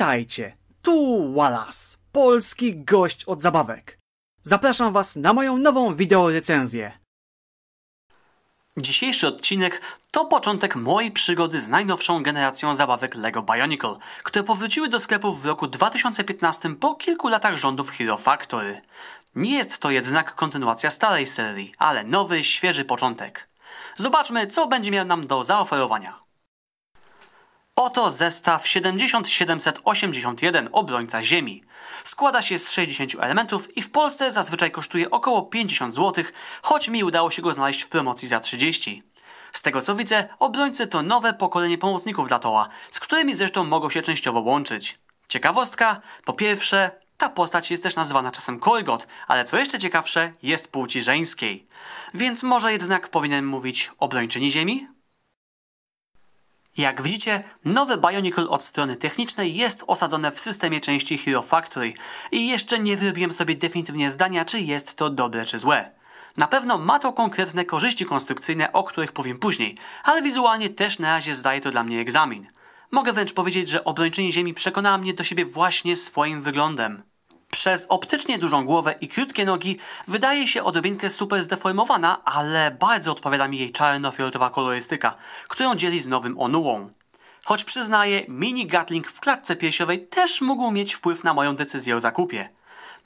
Witajcie, tu Wallace, polski gość od zabawek. Zapraszam Was na moją nową recenzję. Dzisiejszy odcinek to początek mojej przygody z najnowszą generacją zabawek LEGO Bionicle, które powróciły do sklepów w roku 2015 po kilku latach rządów Hero Factory. Nie jest to jednak kontynuacja starej serii, ale nowy, świeży początek. Zobaczmy, co będzie miał nam do zaoferowania. Oto zestaw 7781 obrońca ziemi. Składa się z 60 elementów i w Polsce zazwyczaj kosztuje około 50 zł, choć mi udało się go znaleźć w promocji za 30. Z tego co widzę, obrońcy to nowe pokolenie pomocników dla Toła, z którymi zresztą mogą się częściowo łączyć. Ciekawostka, po pierwsze, ta postać jest też nazywana czasem Kolgot, ale co jeszcze ciekawsze, jest płci żeńskiej. Więc może jednak powinienem mówić obrończyni ziemi? Jak widzicie, nowe Bionicle od strony technicznej jest osadzone w systemie części Hero Factory i jeszcze nie wyrobiłem sobie definitywnie zdania, czy jest to dobre czy złe. Na pewno ma to konkretne korzyści konstrukcyjne, o których powiem później, ale wizualnie też na razie zdaje to dla mnie egzamin. Mogę wręcz powiedzieć, że obrończyni Ziemi przekonała mnie do siebie właśnie swoim wyglądem. Przez optycznie dużą głowę i krótkie nogi wydaje się odrobinkę super zdeformowana, ale bardzo odpowiada mi jej czarno-fioletowa kolorystyka, którą dzieli z nowym Onułą. Choć przyznaję, mini Gatling w klatce piersiowej też mógł mieć wpływ na moją decyzję o zakupie.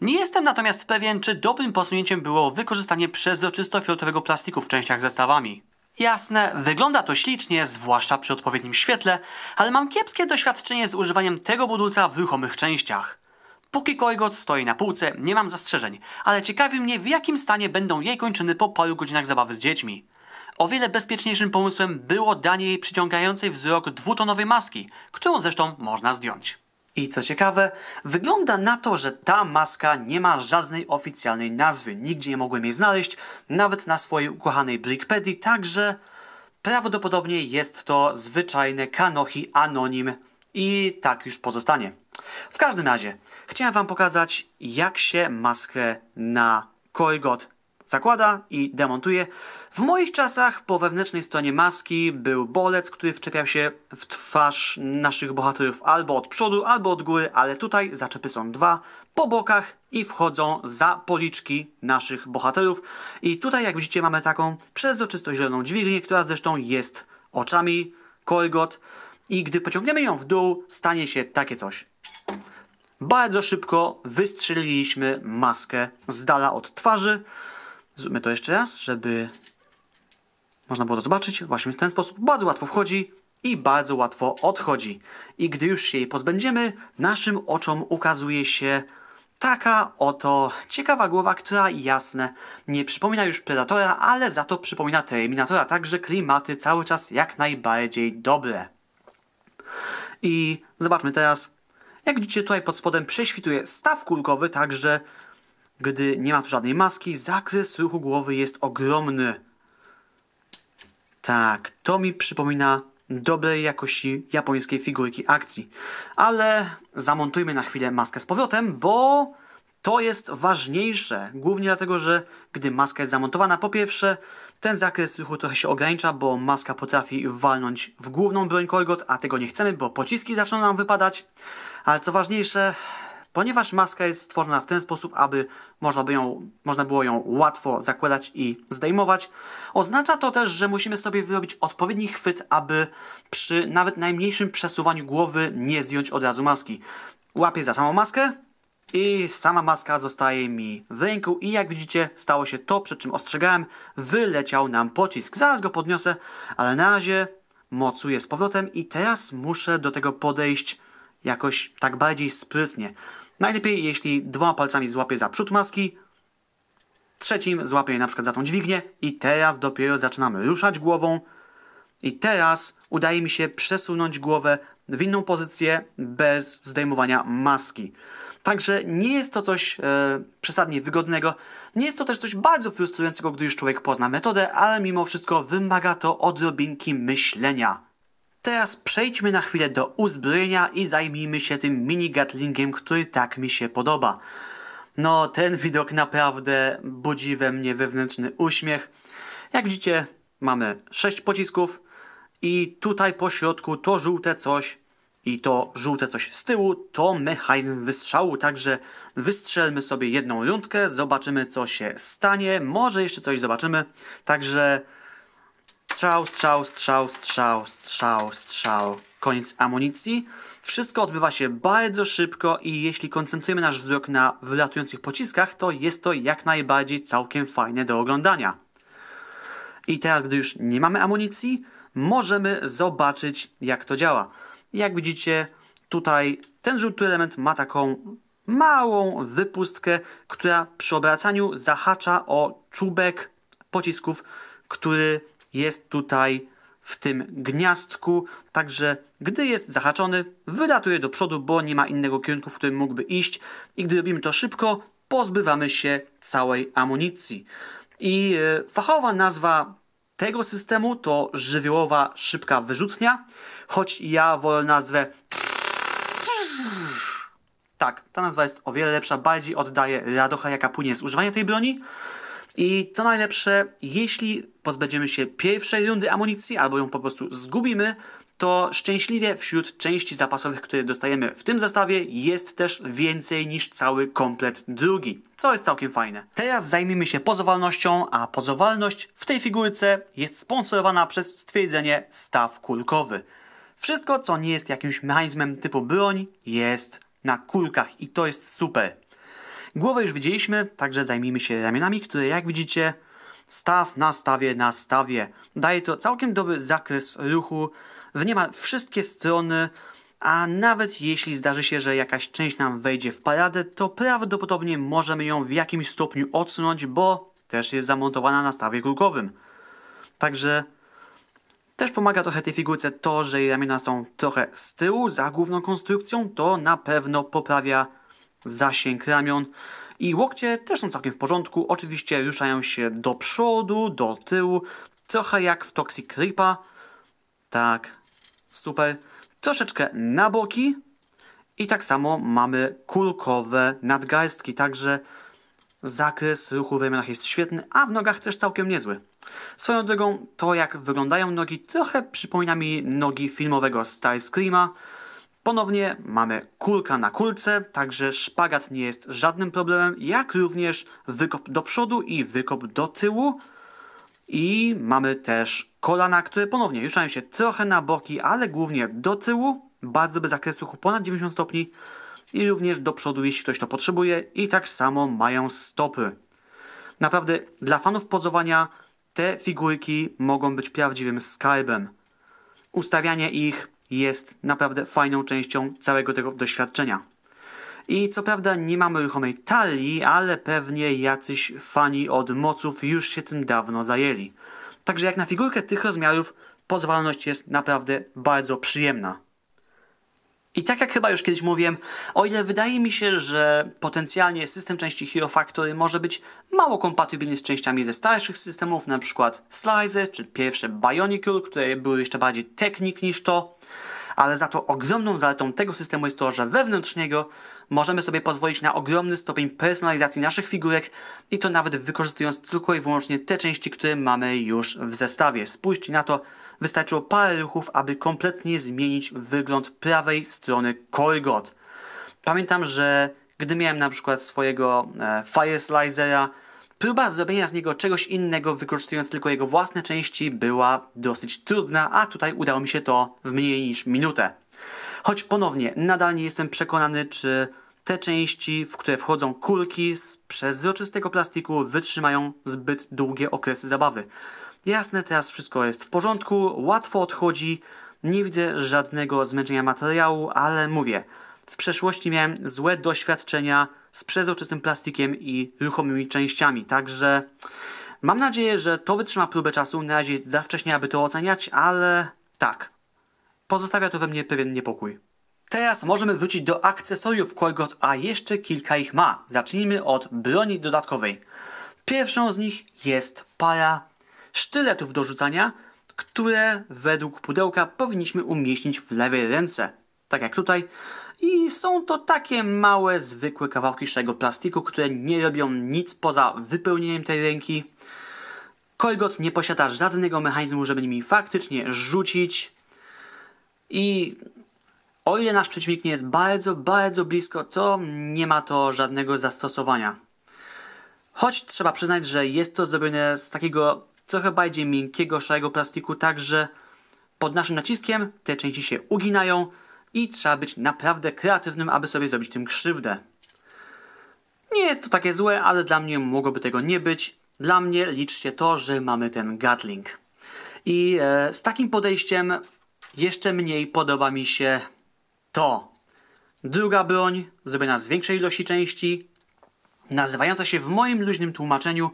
Nie jestem natomiast pewien, czy dobrym posunięciem było wykorzystanie przezroczysto-fioletowego plastiku w częściach zestawami. Jasne, wygląda to ślicznie, zwłaszcza przy odpowiednim świetle, ale mam kiepskie doświadczenie z używaniem tego budulca w ruchomych częściach. Póki Koigot stoi na półce, nie mam zastrzeżeń, ale ciekawi mnie w jakim stanie będą jej kończyny po paru godzinach zabawy z dziećmi. O wiele bezpieczniejszym pomysłem było danie jej przyciągającej wzrok dwutonowej maski, którą zresztą można zdjąć. I co ciekawe, wygląda na to, że ta maska nie ma żadnej oficjalnej nazwy, nigdzie nie mogłem jej znaleźć, nawet na swojej ukochanej Blickpedii, także prawdopodobnie jest to zwyczajne kanohi anonim i tak już pozostanie. W każdym razie, chciałem Wam pokazać, jak się maskę na Koigot zakłada i demontuje. W moich czasach po wewnętrznej stronie maski był bolec, który wczepiał się w twarz naszych bohaterów albo od przodu, albo od góry, ale tutaj zaczepy są dwa po bokach i wchodzą za policzki naszych bohaterów. I tutaj, jak widzicie, mamy taką przezroczysto-zieloną dźwignię, która zresztą jest oczami Korgot i gdy pociągniemy ją w dół, stanie się takie coś. Bardzo szybko wystrzeliliśmy maskę z dala od twarzy. Zróbmy to jeszcze raz, żeby można było to zobaczyć. Właśnie w ten sposób bardzo łatwo wchodzi i bardzo łatwo odchodzi. I gdy już się jej pozbędziemy, naszym oczom ukazuje się taka oto ciekawa głowa, która jasne nie przypomina już Predatora, ale za to przypomina Terminatora, także klimaty cały czas jak najbardziej dobre. I zobaczmy teraz jak widzicie tutaj pod spodem prześwituje staw kulkowy, także gdy nie ma tu żadnej maski, zakres ruchu głowy jest ogromny. Tak, to mi przypomina dobrej jakości japońskiej figurki akcji. Ale zamontujmy na chwilę maskę z powrotem, bo to jest ważniejsze, głównie dlatego, że gdy maska jest zamontowana, po pierwsze, ten zakres ruchu trochę się ogranicza, bo maska potrafi walnąć w główną broń Korgot, a tego nie chcemy, bo pociski zaczną nam wypadać. Ale co ważniejsze, ponieważ maska jest stworzona w ten sposób, aby można, by ją, można było ją łatwo zakładać i zdejmować, oznacza to też, że musimy sobie wyrobić odpowiedni chwyt, aby przy nawet najmniejszym przesuwaniu głowy nie zdjąć od razu maski. Łapię za samą maskę, i sama maska zostaje mi w ręku i jak widzicie stało się to, przed czym ostrzegałem, wyleciał nam pocisk. Zaraz go podniosę, ale na razie mocuję z powrotem i teraz muszę do tego podejść jakoś tak bardziej sprytnie. Najlepiej jeśli dwoma palcami złapię za przód maski, trzecim złapię je na przykład za tą dźwignię i teraz dopiero zaczynamy ruszać głową i teraz udaje mi się przesunąć głowę w inną pozycję bez zdejmowania maski. Także nie jest to coś e, przesadnie wygodnego, nie jest to też coś bardzo frustrującego, gdy już człowiek pozna metodę, ale mimo wszystko wymaga to odrobinki myślenia. Teraz przejdźmy na chwilę do uzbrojenia i zajmijmy się tym mini gatlingiem, który tak mi się podoba. No, ten widok naprawdę budzi we mnie wewnętrzny uśmiech. Jak widzicie, mamy 6 pocisków i tutaj po środku to żółte coś i to żółte coś z tyłu to mechanizm wystrzału, także wystrzelmy sobie jedną rundkę, zobaczymy co się stanie, może jeszcze coś zobaczymy, także strzał, strzał, strzał, strzał, strzał, strzał, koniec amunicji. Wszystko odbywa się bardzo szybko i jeśli koncentrujemy nasz wzrok na wylatujących pociskach, to jest to jak najbardziej całkiem fajne do oglądania. I teraz, gdy już nie mamy amunicji, możemy zobaczyć jak to działa. Jak widzicie, tutaj ten żółty element ma taką małą wypustkę, która przy obracaniu zahacza o czubek pocisków, który jest tutaj w tym gniazdku, także gdy jest zahaczony, wylatuje do przodu, bo nie ma innego kierunku, w którym mógłby iść i gdy robimy to szybko, pozbywamy się całej amunicji. I e, fachowa nazwa tego systemu to żywiołowa szybka wyrzutnia, choć ja wolę nazwę. Tak, ta nazwa jest o wiele lepsza, bardziej oddaje radocha, jaka płynie z używania tej broni. I co najlepsze, jeśli pozbędziemy się pierwszej rundy amunicji albo ją po prostu zgubimy, to szczęśliwie wśród części zapasowych, które dostajemy w tym zestawie, jest też więcej niż cały komplet drugi, co jest całkiem fajne. Teraz zajmiemy się pozowalnością, a pozowalność w tej figurce jest sponsorowana przez stwierdzenie staw kulkowy. Wszystko, co nie jest jakimś mechanizmem typu broń, jest na kulkach i to jest super. Głowę już widzieliśmy, także zajmijmy się ramionami, które jak widzicie staw na stawie na stawie. Daje to całkiem dobry zakres ruchu, w niemal wszystkie strony, a nawet jeśli zdarzy się, że jakaś część nam wejdzie w paradę, to prawdopodobnie możemy ją w jakimś stopniu odsunąć, bo też jest zamontowana na stawie kulkowym. Także też pomaga trochę tej figurce to, że jej ramiona są trochę z tyłu za główną konstrukcją, to na pewno poprawia zasięg ramion. I łokcie też są całkiem w porządku, oczywiście ruszają się do przodu, do tyłu, trochę jak w Toxic Ripa. Tak, super. Troszeczkę na boki i tak samo mamy kulkowe nadgarstki, także zakres ruchu w ramionach jest świetny, a w nogach też całkiem niezły. Swoją drogą, to jak wyglądają nogi trochę przypomina mi nogi filmowego Starscreama. Ponownie mamy kulka na kulce, także szpagat nie jest żadnym problemem, jak również wykop do przodu i wykop do tyłu. I mamy też kolana, które ponownie ruszają się trochę na boki, ale głównie do tyłu, bardzo bez zakresu ponad 90 stopni i również do przodu, jeśli ktoś to potrzebuje. I tak samo mają stopy. Naprawdę dla fanów pozowania te figurki mogą być prawdziwym skarbem. Ustawianie ich jest naprawdę fajną częścią całego tego doświadczenia. I co prawda nie mamy ruchomej talii, ale pewnie jacyś fani od moców już się tym dawno zajęli. Także jak na figurkę tych rozmiarów pozwalność jest naprawdę bardzo przyjemna. I tak jak chyba już kiedyś mówiłem, o ile wydaje mi się, że potencjalnie system części Hero Factory może być mało kompatybilny z częściami ze starszych systemów, np. przykład Slicer czy pierwsze Bionicle, które były jeszcze bardziej technik niż to, ale za to ogromną zaletą tego systemu jest to, że wewnątrz niego możemy sobie pozwolić na ogromny stopień personalizacji naszych figurek i to nawet wykorzystując tylko i wyłącznie te części, które mamy już w zestawie. Spójrzcie na to, wystarczyło parę ruchów, aby kompletnie zmienić wygląd prawej strony Korgot. Pamiętam, że gdy miałem na przykład swojego e, Próba zrobienia z niego czegoś innego, wykorzystując tylko jego własne części, była dosyć trudna, a tutaj udało mi się to w mniej niż minutę. Choć ponownie, nadal nie jestem przekonany, czy te części, w które wchodzą kulki z przezroczystego plastiku, wytrzymają zbyt długie okresy zabawy. Jasne, teraz wszystko jest w porządku, łatwo odchodzi, nie widzę żadnego zmęczenia materiału, ale mówię, w przeszłości miałem złe doświadczenia z przezroczystym plastikiem i ruchomymi częściami, także mam nadzieję, że to wytrzyma próbę czasu. Na razie jest za wcześnie, aby to oceniać, ale tak, pozostawia to we mnie pewien niepokój. Teraz możemy wrócić do akcesoriów Korgot, a jeszcze kilka ich ma. Zacznijmy od broni dodatkowej. Pierwszą z nich jest para sztyletów do rzucania, które według pudełka powinniśmy umieścić w lewej ręce tak jak tutaj. I są to takie małe, zwykłe kawałki szarego plastiku, które nie robią nic poza wypełnieniem tej ręki. Kolgot nie posiada żadnego mechanizmu, żeby nimi faktycznie rzucić. I o ile nasz przeciwnik nie jest bardzo, bardzo blisko, to nie ma to żadnego zastosowania. Choć trzeba przyznać, że jest to zrobione z takiego trochę bardziej miękkiego, szarego plastiku, także pod naszym naciskiem te części się uginają, i trzeba być naprawdę kreatywnym, aby sobie zrobić tym krzywdę. Nie jest to takie złe, ale dla mnie mogłoby tego nie być. Dla mnie liczcie to, że mamy ten Gatling. I e, z takim podejściem jeszcze mniej podoba mi się to. Druga broń, zrobiona z większej ilości części, nazywająca się w moim luźnym tłumaczeniu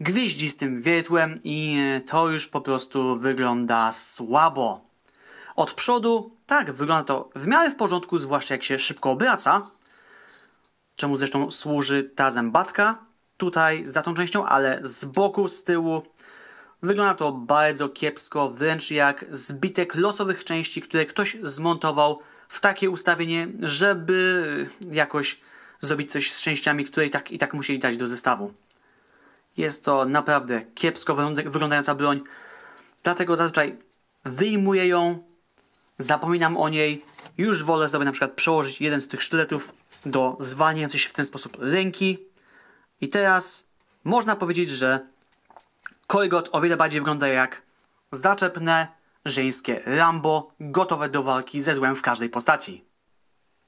gwieździstym z tym wiertłem i e, to już po prostu wygląda słabo. Od przodu, tak, wygląda to w miarę w porządku, zwłaszcza jak się szybko obraca, czemu zresztą służy ta zębatka tutaj za tą częścią, ale z boku, z tyłu wygląda to bardzo kiepsko, wręcz jak zbitek losowych części, które ktoś zmontował w takie ustawienie, żeby jakoś zrobić coś z częściami, które i tak, i tak musieli dać do zestawu. Jest to naprawdę kiepsko wyglądająca broń, dlatego zazwyczaj wyjmuję ją, zapominam o niej, już wolę sobie na przykład przełożyć jeden z tych sztyletów do zwalniającej się w ten sposób ręki. I teraz można powiedzieć, że Korgot o wiele bardziej wygląda jak zaczepne, żeńskie Rambo, gotowe do walki ze złem w każdej postaci.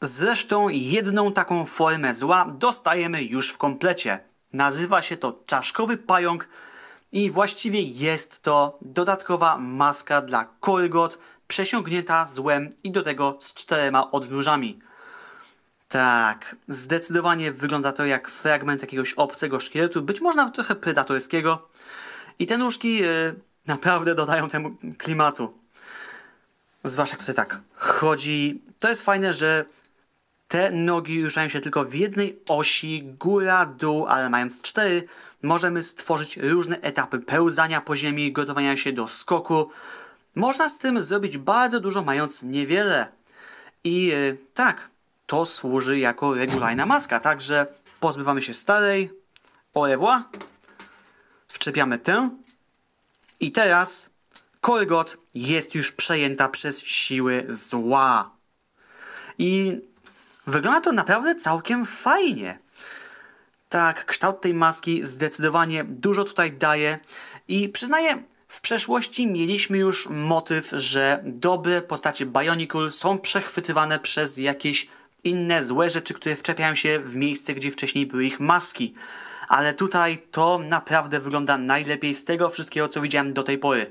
Zresztą jedną taką formę zła dostajemy już w komplecie. Nazywa się to czaszkowy pająk i właściwie jest to dodatkowa maska dla Korgot, przesiągnięta złem i do tego z czterema odnóżami. Tak, zdecydowanie wygląda to jak fragment jakiegoś obcego szkieletu, być może nawet trochę predatorskiego. I te nóżki yy, naprawdę dodają temu klimatu. Zwłaszcza jak sobie tak chodzi. To jest fajne, że te nogi ruszają się tylko w jednej osi, góra, dół, ale mając cztery, możemy stworzyć różne etapy pełzania po ziemi, gotowania się do skoku, można z tym zrobić bardzo dużo, mając niewiele. I y, tak, to służy jako regularna maska. Także pozbywamy się starej, olewła. wczepiamy tę i teraz Korgot jest już przejęta przez siły zła. I wygląda to naprawdę całkiem fajnie. Tak, kształt tej maski zdecydowanie dużo tutaj daje i przyznaję, w przeszłości mieliśmy już motyw, że doby postacie Bionicle są przechwytywane przez jakieś inne złe rzeczy, które wczepiają się w miejsce, gdzie wcześniej były ich maski. Ale tutaj to naprawdę wygląda najlepiej z tego wszystkiego, co widziałem do tej pory.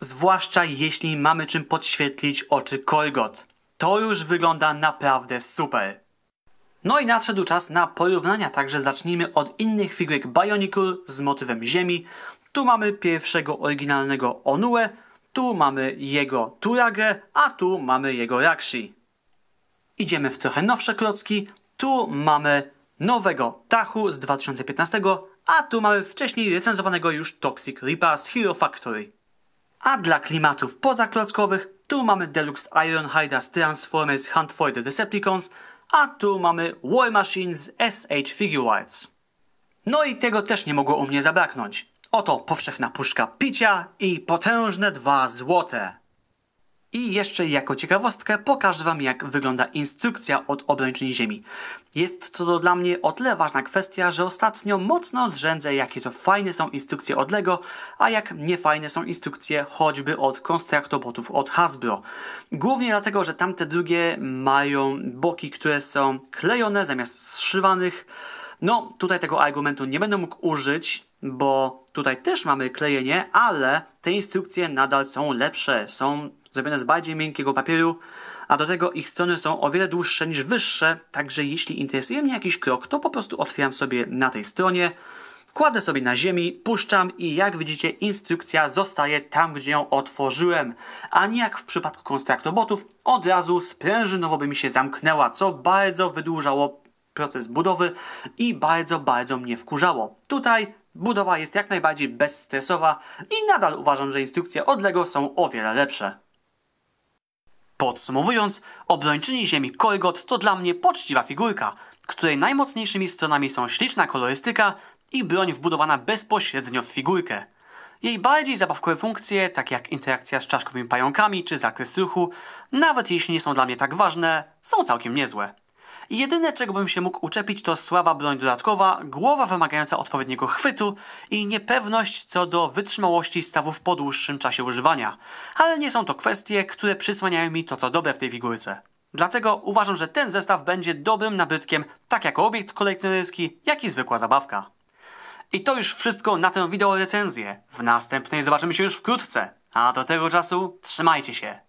Zwłaszcza jeśli mamy czym podświetlić oczy Korgot. To już wygląda naprawdę super. No i nadszedł czas na porównania, także zacznijmy od innych figurek Bionicle z motywem Ziemi, tu mamy pierwszego oryginalnego Onue, tu mamy jego Turage, a tu mamy jego Rakshi. Idziemy w trochę nowsze klocki, tu mamy nowego Tahu z 2015, a tu mamy wcześniej recenzowanego już Toxic Reaper z Hero Factory. A dla klimatów pozaklockowych tu mamy Deluxe Ironhide z Transformers Hunt for the Decepticons, a tu mamy War Machines SH Figure Arts. No i tego też nie mogło u mnie zabraknąć. Oto powszechna puszka picia i potężne dwa złote. I jeszcze jako ciekawostkę pokażę Wam, jak wygląda instrukcja od obrończyni ziemi. Jest to dla mnie o tyle ważna kwestia, że ostatnio mocno zrzędzę, jakie to fajne są instrukcje od LEGO, a jak niefajne są instrukcje choćby od konstruktobotów od Hasbro. Głównie dlatego, że tamte drugie mają boki, które są klejone zamiast zszywanych. No, tutaj tego argumentu nie będę mógł użyć, bo tutaj też mamy klejenie, ale te instrukcje nadal są lepsze, są zrobione z bardziej miękkiego papieru, a do tego ich strony są o wiele dłuższe niż wyższe, także jeśli interesuje mnie jakiś krok, to po prostu otwieram sobie na tej stronie, kładę sobie na ziemi, puszczam i jak widzicie instrukcja zostaje tam, gdzie ją otworzyłem, a nie jak w przypadku konstruktobotów, od razu sprężynowo by mi się zamknęła, co bardzo wydłużało proces budowy i bardzo, bardzo mnie wkurzało. Tutaj Budowa jest jak najbardziej bezstresowa i nadal uważam, że instrukcje od LEGO są o wiele lepsze. Podsumowując, obrończyni ziemi Korgot to dla mnie poczciwa figurka, której najmocniejszymi stronami są śliczna kolorystyka i broń wbudowana bezpośrednio w figurkę. Jej bardziej zabawkowe funkcje, takie jak interakcja z czaszkowymi pająkami czy zakres ruchu, nawet jeśli nie są dla mnie tak ważne, są całkiem niezłe. Jedyne czego bym się mógł uczepić to słaba broń dodatkowa, głowa wymagająca odpowiedniego chwytu i niepewność co do wytrzymałości stawów po dłuższym czasie używania. Ale nie są to kwestie, które przysłaniają mi to co dobre w tej figurce. Dlatego uważam, że ten zestaw będzie dobrym nabytkiem tak jako obiekt kolekcjonerski, jak i zwykła zabawka. I to już wszystko na tę wideo recenzję. W następnej zobaczymy się już wkrótce. A do tego czasu trzymajcie się.